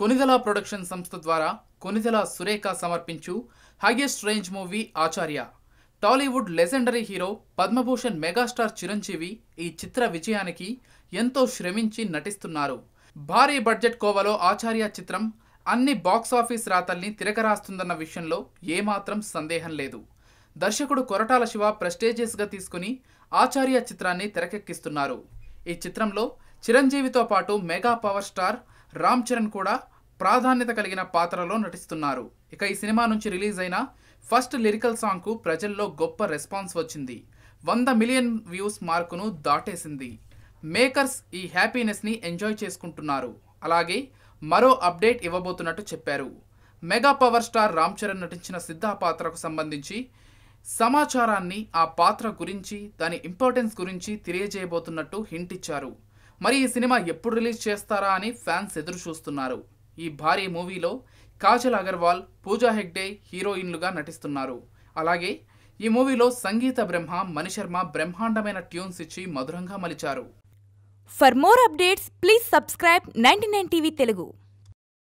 Konidela production సంస్థ ద్వారా కొనిదెల సురేఖ సమర్పించు highest range movie Acharya Tollywood legendary hero Padma Bhushan megastar Chiranjeevi ఈ చిత్ర విజయానికి ఎంతో శ్రమించి నటిస్తున్నారు భారీ బడ్జెట్ కోవలో ఆచార్య చిత్రం అన్ని బాక్సాఫీస్ రాతల్ని తిరగరాస్తుందన్న విషయంలో ఏమాత్రం సందేహం లేదు దర్శకుడు కొరటాల శివ ప్రెస్టేజియస్గా తీసుకుని ఆచార్య చిత్రాన్ని తెరకెక్కిస్తున్నారు ఈ చిత్రంలో చిరంజీవితో పాటు mega power star Ram Charan కూడా ప్రాధాన్యత కలిగిన పాత్రలో నటిస్తున్నారు ఇక ఈ సినిమా నుంచి రిలీజ్ అయిన ఫస్ట్ లిరికల్ సాంగ్కు ప్రజల్లో గొప్ప రెస్పాన్స్ వచ్చింది వంద మిలియన్ వ్యూస్ మార్కును దాటేసింది మేకర్స్ ఈ హ్యాపీనెస్ని ఎంజాయ్ చేసుకుంటున్నారు అలాగే మరో అప్డేట్ ఇవ్వబోతున్నట్టు చెప్పారు mega power star Ram Charan నటించిన సిద్ధ పాత్రకు సంబంధించి సమాచారాన్ని ఆ పాత్ర గురించి దాని ఇంపార్టెన్స్ గురించి తెలియజేయబోతున్నట్టు హింట్ ఇచ్చారు మరి ఈ సినిమా ఎప్పుడు రిలీజ్ చేస్తారా అని ఫ్యాన్స్ ఎదురు చూస్తున్నారు ఈ భారీ మూవీలో కాజల్ అగర్వాల్ పూజా హెగ్డే హీరోయిన్లుగా నటిస్తున్నారు అలాగే ఈ మూవీలో సంగీత బ్రహ్మ మణిశర్మ బ్రహ్మాండమైన ట్యూన్స్ ఇచ్చి మధురంగా మలిచారు for more updates please subscribe ninety nine TV Telugu